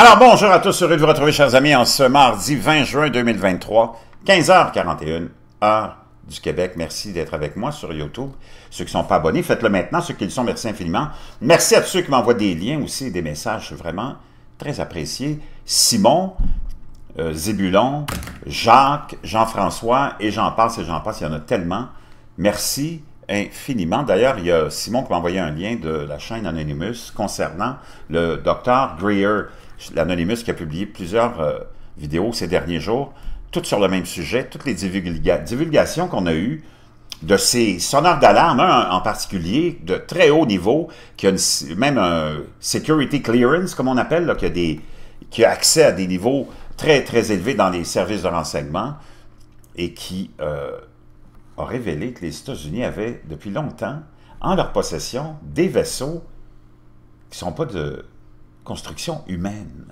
Alors bonjour à tous, heureux de vous retrouver chers amis en ce mardi 20 juin 2023, 15h41, heure du Québec. Merci d'être avec moi sur YouTube. Ceux qui ne sont pas abonnés, faites-le maintenant. Ceux qui le sont, merci infiniment. Merci à tous ceux qui m'envoient des liens aussi, des messages vraiment très appréciés. Simon, euh, Zébulon, Jacques, Jean-François et j'en passe et j'en passe. Il y en a tellement. Merci infiniment. D'ailleurs, il y a Simon qui m'a envoyé un lien de la chaîne Anonymous concernant le docteur Greer, l'Anonymous qui a publié plusieurs euh, vidéos ces derniers jours, toutes sur le même sujet, toutes les divulgations qu'on a eues de ces sonneurs d'alarme, en particulier de très haut niveau, qui a même un security clearance, comme on appelle, qui, a des, qui a accès à des niveaux très, très élevés dans les services de renseignement et qui... Euh, a révélé que les États-Unis avaient depuis longtemps en leur possession des vaisseaux qui ne sont pas de construction humaine.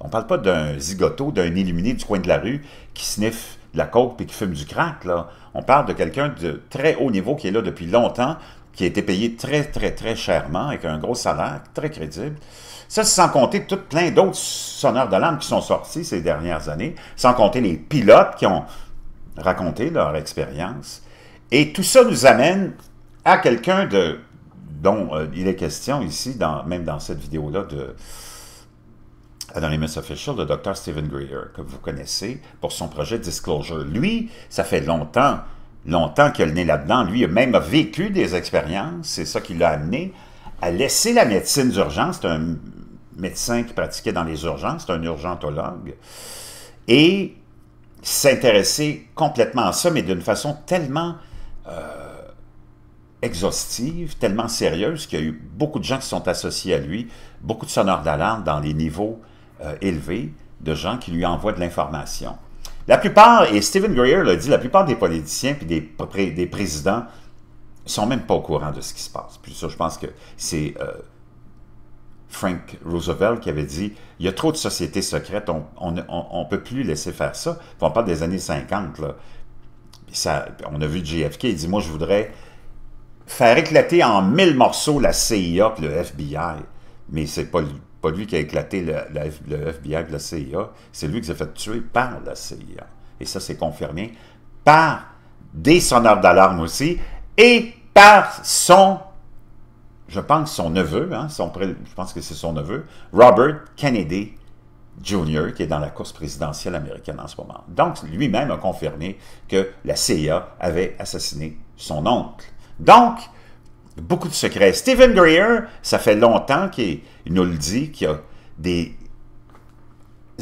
On ne parle pas d'un zigoto, d'un illuminé du coin de la rue qui sniffe de la coke et qui fume du crack. Là. On parle de quelqu'un de très haut niveau qui est là depuis longtemps, qui a été payé très, très, très chèrement, avec un gros salaire, très crédible. Ça, c'est sans compter tout plein d'autres sonneurs d'alarme qui sont sortis ces dernières années, sans compter les pilotes qui ont raconter leur expérience. Et tout ça nous amène à quelqu'un de dont euh, il est question ici, dans, même dans cette vidéo-là de Anonymous Official, de Dr. Stephen Greer, que vous connaissez, pour son projet Disclosure. Lui, ça fait longtemps, longtemps qu'il est là-dedans. Lui, même a vécu des expériences, c'est ça qui l'a amené à laisser la médecine d'urgence. C'est un médecin qui pratiquait dans les urgences, c'est un urgentologue. Et s'intéresser complètement à ça, mais d'une façon tellement euh, exhaustive, tellement sérieuse, qu'il y a eu beaucoup de gens qui sont associés à lui, beaucoup de sonneurs d'alarme dans les niveaux euh, élevés de gens qui lui envoient de l'information. La plupart, et Stephen Greer l'a dit, la plupart des politiciens et des, des présidents sont même pas au courant de ce qui se passe. Puis ça, je pense que c'est euh, Frank Roosevelt qui avait dit il y a trop de sociétés secrètes, on ne peut plus laisser faire ça. on parle des années 50. Ça, on a vu JFK, il dit moi je voudrais faire éclater en mille morceaux la CIA et le FBI. Mais c'est pas, pas lui qui a éclaté le, FBI et la CIA, c'est lui qui s'est fait tuer par la CIA. Et ça, c'est confirmé par des sonneurs d'alarme aussi et par son je pense, son neveu, hein, je pense que c'est son neveu, Robert Kennedy Jr., qui est dans la course présidentielle américaine en ce moment. Donc, lui-même a confirmé que la CIA avait assassiné son oncle. Donc, beaucoup de secrets. Stephen Greer, ça fait longtemps qu'il nous le dit, qu'il y a des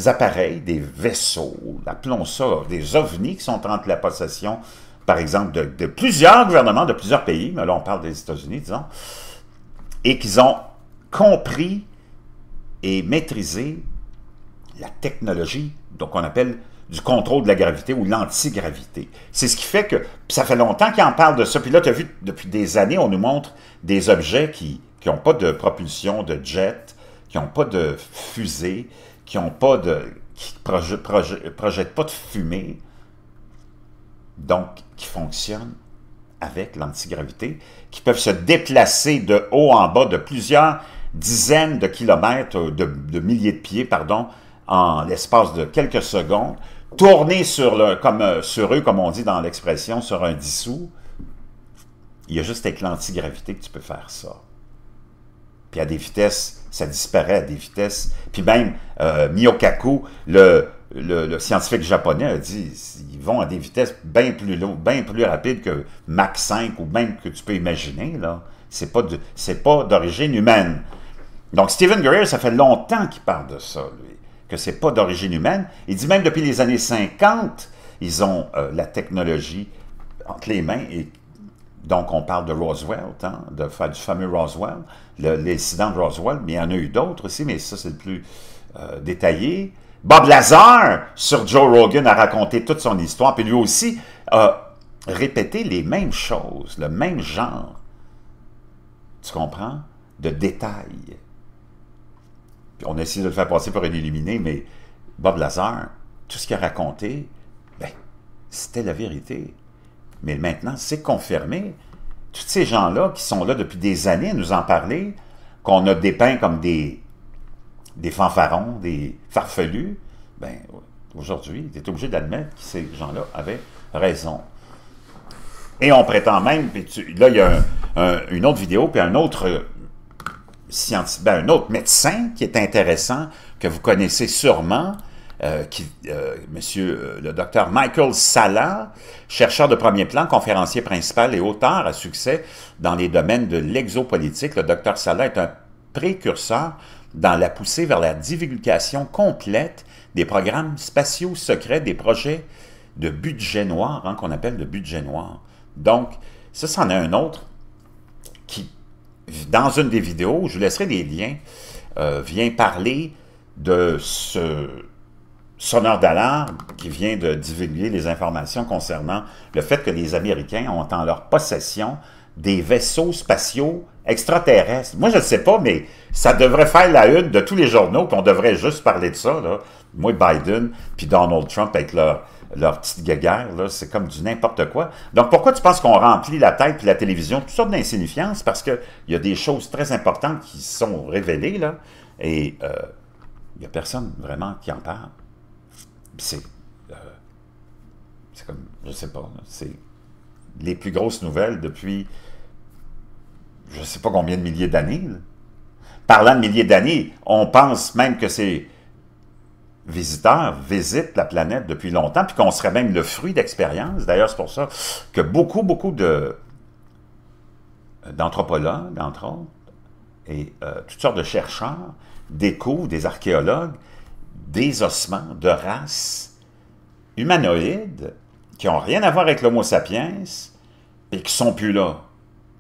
appareils, des vaisseaux, appelons ça des ovnis qui sont entre la possession, par exemple, de, de plusieurs gouvernements, de plusieurs pays, mais là on parle des États-Unis, disons, et qu'ils ont compris et maîtrisé la technologie, donc on appelle du contrôle de la gravité ou l'antigravité. C'est ce qui fait que, ça fait longtemps qu'ils en parlent de ça, puis là, tu as vu, depuis des années, on nous montre des objets qui n'ont pas de propulsion de jet, qui n'ont pas de fusée, qui ont pas de... qui projettent pas de fumée, donc qui fonctionnent avec l'antigravité, qui peuvent se déplacer de haut en bas de plusieurs dizaines de kilomètres, euh, de, milliers de pieds, pardon, en l'espace de quelques secondes, tourner sur, le, comme, euh, sur eux, comme on dit dans l'expression, sur un dissous. Il y a juste avec l'antigravité que tu peux faire ça. Puis à des vitesses, ça disparaît à des vitesses. Puis même, euh, le, le, scientifique japonais a dit ils vont à des vitesses bien plus bien plus rapides que Mach 5 ou même que tu peux imaginer. Là. C'est pas pas d'origine humaine. Donc Stephen Greer, ça fait longtemps qu'il parle de ça, lui, que n'est pas d'origine humaine. Il dit même depuis les années 50, ils ont euh, la technologie entre les mains et donc, on parle de Roswell, hein, de, du fameux Roswell, l'incident de Roswell, mais il y en a eu d'autres aussi, mais ça, c'est le plus euh, détaillé. Bob Lazar, sur Joe Rogan, a raconté toute son histoire, puis lui aussi a répété les mêmes choses, le même genre, tu comprends, de détails. Puis on essayé de le faire passer pour un illuminé, mais Bob Lazar, tout ce qu'il a raconté, ben, c'était la vérité. Mais maintenant, c'est confirmé. Tous ces gens-là qui sont là depuis des années à nous en parler, qu'on a dépeint comme des des fanfarons, des farfelus, ben, aujourd'hui, il est obligé d'admettre que ces gens-là avaient raison. Et on prétend même, là, il y a une autre vidéo, puis un autre euh, ben, un autre médecin qui est intéressant, que vous connaissez sûrement, euh, qui, euh, monsieur le docteur Michael Sala, chercheur de premier plan, conférencier principal et auteur à succès dans les domaines de l'exopolitique. Le docteur Sala est un précurseur dans la poussée vers la divulgation complète des programmes spatiaux secrets, des projets de budget noir, hein, qu'on appelle de budget noir. Donc, ça, c'en est un autre qui, dans une des vidéos, je vous laisserai des liens, euh, vient parler de ce sonneur d'alarme qui vient de divulguer les informations concernant le fait que les Américains ont en leur possession des vaisseaux spatiaux extraterrestres. Moi, je ne sais pas, mais ça devrait faire la une de tous les journaux, qu'on devrait juste parler de ça. Moi, Biden, puis Donald Trump avec leur, leur petite guéguerre, c'est comme du n'importe quoi. Donc, pourquoi tu penses qu'on remplit la tête puis la télévision, toutes sortes d'insignifiances, parce qu'il y a des choses très importantes qui sont révélées, là, et il euh, n'y a personne vraiment qui en parle. Euh, c'est comme, je ne sais pas, c'est les plus grosses nouvelles depuis je ne sais pas combien de milliers d'années. Parlant de milliers d'années, on pense même que ces visiteurs visitent la planète depuis longtemps, puis qu'on serait même le fruit d'expériences. D'ailleurs, c'est pour ça que beaucoup, beaucoup de d'anthropologues, entre autres, et euh, toutes sortes de chercheurs découvrent, des archéologues, des ossements de races humanoïdes qui n'ont rien à voir avec l'Homo sapiens et qui sont plus là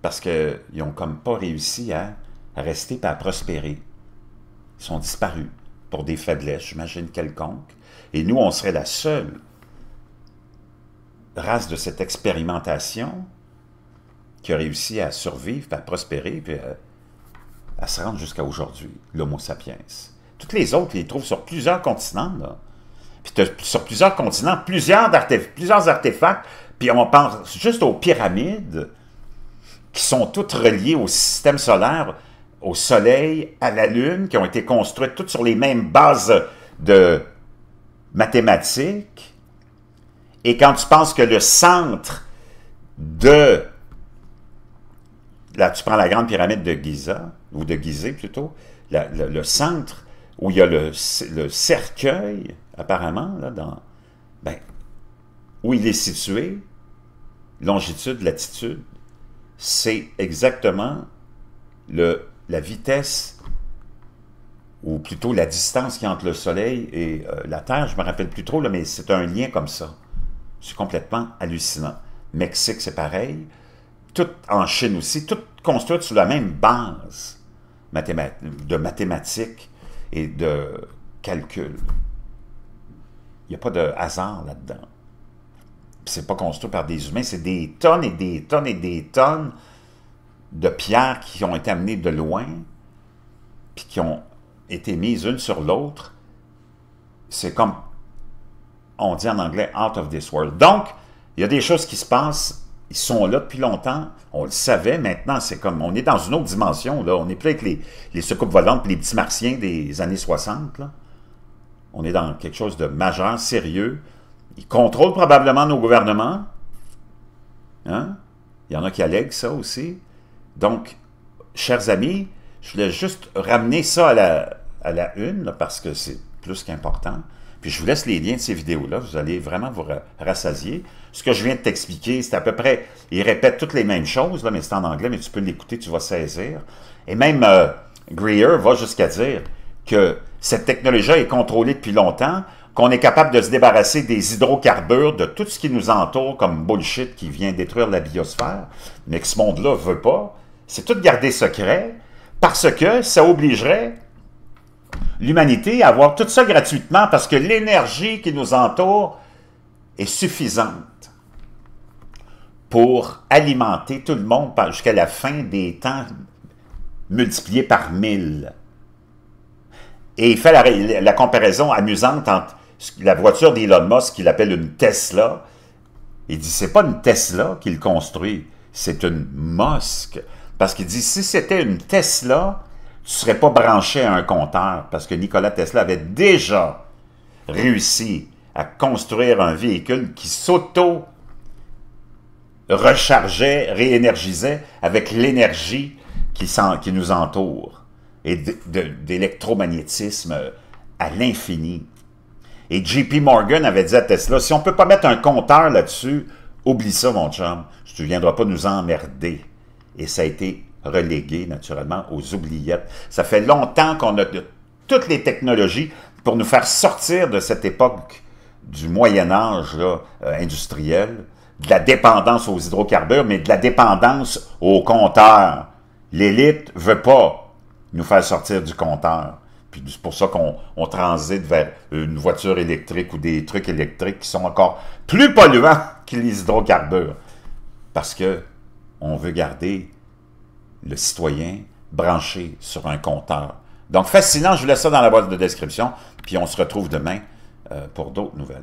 parce qu'ils n'ont comme pas réussi à rester pas à prospérer. Ils sont disparus pour des faiblesses, j'imagine, quelconques. Et nous, on serait la seule race de cette expérimentation qui a réussi à survivre, à prospérer, puis euh, à, se rendre jusqu'à aujourd'hui, l'Homo sapiens. Toutes les autres, ils les trouvent sur plusieurs continents, là puis sur plusieurs continents, plusieurs, plusieurs artefacts, puis on pense juste aux pyramides, qui sont toutes reliées au système solaire, au Soleil, à la Lune, qui ont été construites toutes sur les mêmes bases de mathématiques. Et quand tu penses que le centre de... Là, tu prends la grande pyramide de Giza, ou de Gizeh plutôt, le, centre où il y a le cercueil, apparemment, là, dans, ben, où il est situé, longitude, latitude, c'est exactement le, la vitesse ou plutôt la distance qui entre le Soleil et euh, la Terre, je me rappelle plus trop, là, mais c'est un lien comme ça. C'est complètement hallucinant. Mexique, c'est pareil. Tout en Chine aussi, tout construit sur la même base de mathématiques et de calculs. Il n'y a pas de hasard là-dedans. C'est pas construit par des humains, c'est des tonnes et des tonnes et des tonnes de pierres qui ont été amenées de loin, puis qui ont été mises une sur l'autre. C'est comme on dit en anglais out of this world. Donc, il y a des choses qui se passent, ils sont là depuis longtemps, on le savait, maintenant c'est comme, on est dans une autre dimension, là. on n'est plus avec les, les secoupes volantes, les petits martiens des années 60, là. On est dans quelque chose de majeur, sérieux. Ils contrôlent probablement nos gouvernements. Hein? Il y en a qui allèguent ça aussi. Donc, chers amis, je voulais juste ramener ça à la, à la une, parce que c'est plus qu'important. Puis je vous laisse les liens de ces vidéos-là, vous allez vraiment vous rassasier. Ce que je viens de t'expliquer, c'est à peu près, il répète toutes les mêmes choses, mais c'est en anglais, mais tu peux l'écouter, tu vas saisir. Et même euh, Greer va jusqu'à dire que cette technologie est contrôlée depuis longtemps, qu'on est capable de se débarrasser des hydrocarbures, de tout ce qui nous entoure comme bullshit qui vient détruire la biosphère, mais que ce monde-là veut pas. C'est tout gardé secret parce que ça obligerait l'humanité à avoir tout ça gratuitement parce que l'énergie qui nous entoure est suffisante pour alimenter tout le monde jusqu'à la fin des temps multipliés par mille. Et il fait la, comparaison amusante entre la voiture d'Elon Musk, qu'il appelle une Tesla. Il dit, c'est pas une Tesla qu'il construit, c'est une mosque. Parce qu'il dit, si c'était une Tesla, tu serais pas branché à un compteur, parce que Nikola Tesla avait déjà réussi à construire un véhicule qui s'auto rechargeait, réénergisait avec l'énergie qui nous entoure et d'électromagnétisme à l'infini. Et JP Morgan avait dit à Tesla, si on ne peut pas mettre un compteur là-dessus, oublie ça mon chum, tu ne viendras pas nous emmerder. Et ça a été relégué naturellement aux oubliettes. Ça fait longtemps qu'on a toutes les technologies pour nous faire sortir de cette époque du Moyen Âge euh, industriel, de la dépendance aux hydrocarbures, mais de la dépendance aux compteurs. L'élite ne veut pas nous faire sortir du compteur. Puis c'est pour ça qu'on transite vers une voiture électrique ou des trucs électriques qui sont encore plus polluants que les hydrocarbures. Parce que on veut garder le citoyen branché sur un compteur. Donc fascinant, je vous laisse ça dans la boîte de description, puis on se retrouve demain euh, pour d'autres nouvelles.